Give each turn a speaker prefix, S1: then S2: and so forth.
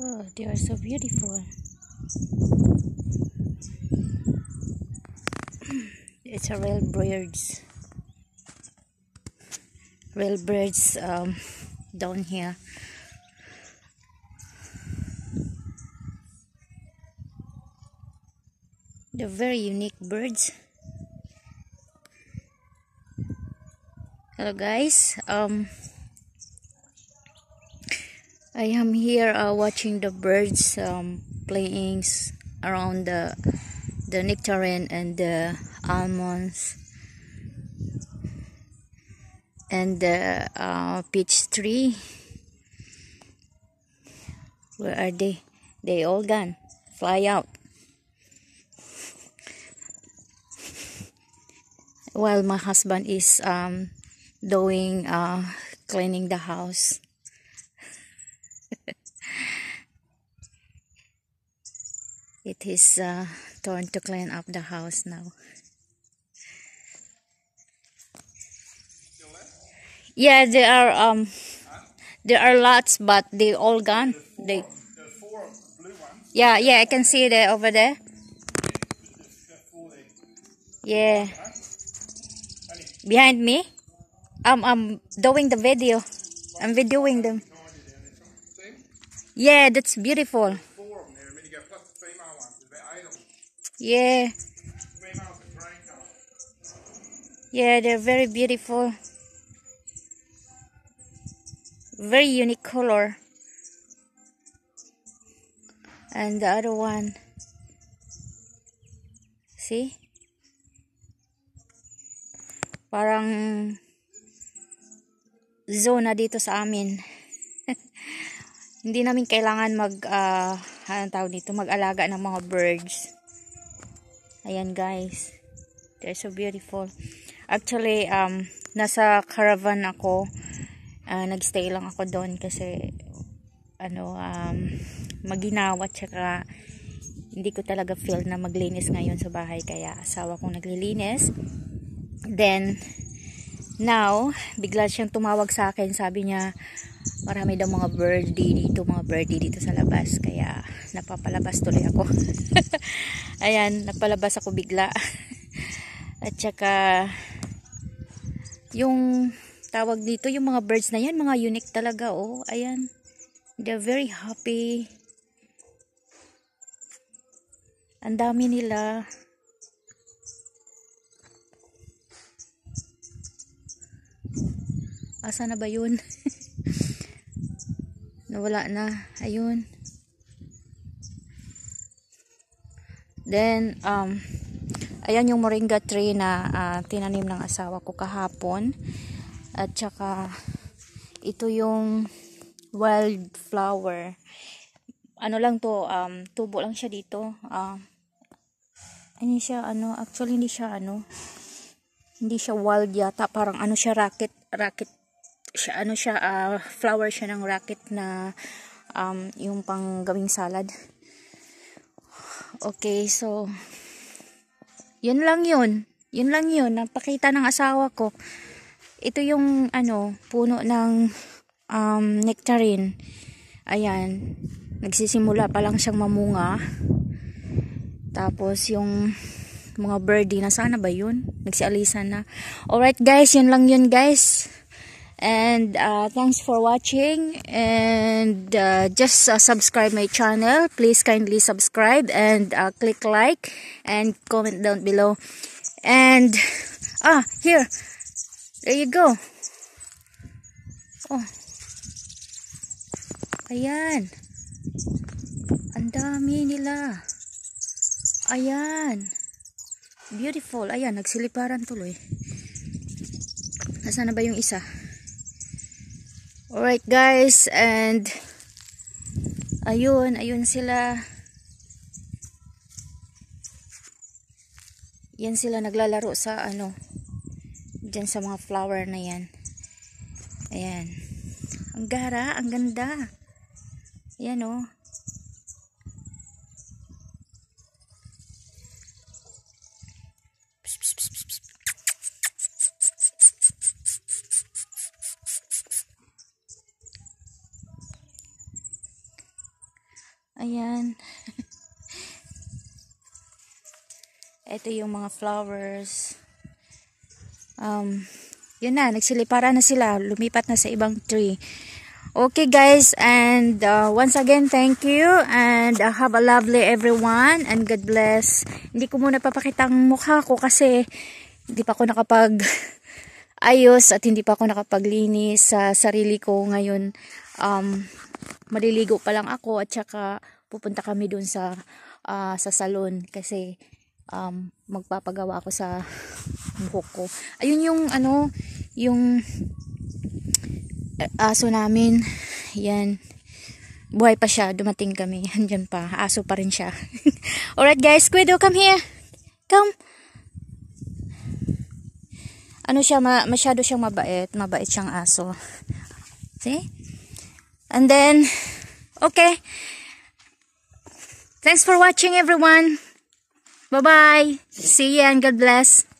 S1: Oh, they are so beautiful. it's a real birds. Real birds um, down here. They're very unique birds. Hello guys. Um I am here uh, watching the birds um, playing around the the nectarine and the almonds and the uh, peach tree. Where are they? They all gone. Fly out. While my husband is um, doing uh, cleaning the house. it is uh, time to clean up the house now yeah there are um huh? there are lots but they all gone four, they four
S2: blue ones. yeah
S1: yeah i can see there over there yeah huh? behind me i'm i'm doing the video i'm videoing them yeah, that's beautiful. Yeah. Yeah, they're very beautiful. Very unique color. And the other one. See? Parang zona dito sa amin. hindi namin kailangan mag uh, anong tawag dito mag-alaga ng mga birds ayan guys they're so beautiful actually um nasa caravan ako uh, nagstay lang ako doon kasi ano um maginawa tsaka hindi ko talaga feel na maglinis ngayon sa bahay kaya asawa kong naglilinis then now bigla siyang tumawag sa akin sabi niya marami daw mga birdie dito mga birdie dito sa labas kaya napapalabas tuloy ako ayan nagpalabas ako bigla at saka yung tawag dito yung mga birds na yan mga unique talaga oh ayan they're very happy ang dami nila asa na ba yun nawala na ayun then um ayan yung moringa tree na uh, tinanim ng asawa ko kahapon at saka ito yung wild flower ano lang to um tubo lang siya dito um uh, ano siya ano actually hindi siya ano hindi siya wild yata parang ano siya rocket rocket siya ano siya uh, ah, flower siya ng racket na um, yung pang gawing salad okay so yun lang yun yun lang yun napakita ng asawa ko ito yung ano puno ng um, nectarine ayan nagsisimula pa lang siyang mamunga tapos yung mga birdie na sana ba yun nagsialisan na alright guys yun lang yun guys and uh, thanks for watching and uh, just uh, subscribe my channel please kindly subscribe and uh, click like and comment down below and ah here there you go oh ayan ang dami nila ayan beautiful ayan nagsiliparan tuloy nasaan na ba yung isa Alright guys, and ayun, ayun sila. Yan sila naglalaro sa ano, dyan sa mga flower na yan. Ayan. Ang gara, ang ganda. Ayan o. Oh. Psst, psst. Ayan. Ito yung mga flowers. Um, yun na, nagsiliparan na sila. Lumipat na sa ibang tree. Okay guys, and uh, once again, thank you. And uh, have a lovely everyone. And God bless. Hindi ko muna papakita ang mukha ko kasi hindi pa ako nakapag ayos at hindi pa ako nakapaglinis sa sarili ko ngayon. Um, maliligo pa lang ako at saka pupunta kami dun sa uh, sa salon kasi um, magpapagawa ako sa buhok ko. Ayun yung ano, yung aso namin. Yan. Buhay pa siya. Dumating kami. Andyan pa. Aso pa rin siya. Alright guys. Squiddo, come here. Come. Ano siya, ma masyado siyang mabait. Mabait siyang aso. See? and then okay thanks for watching everyone bye bye see ya and god bless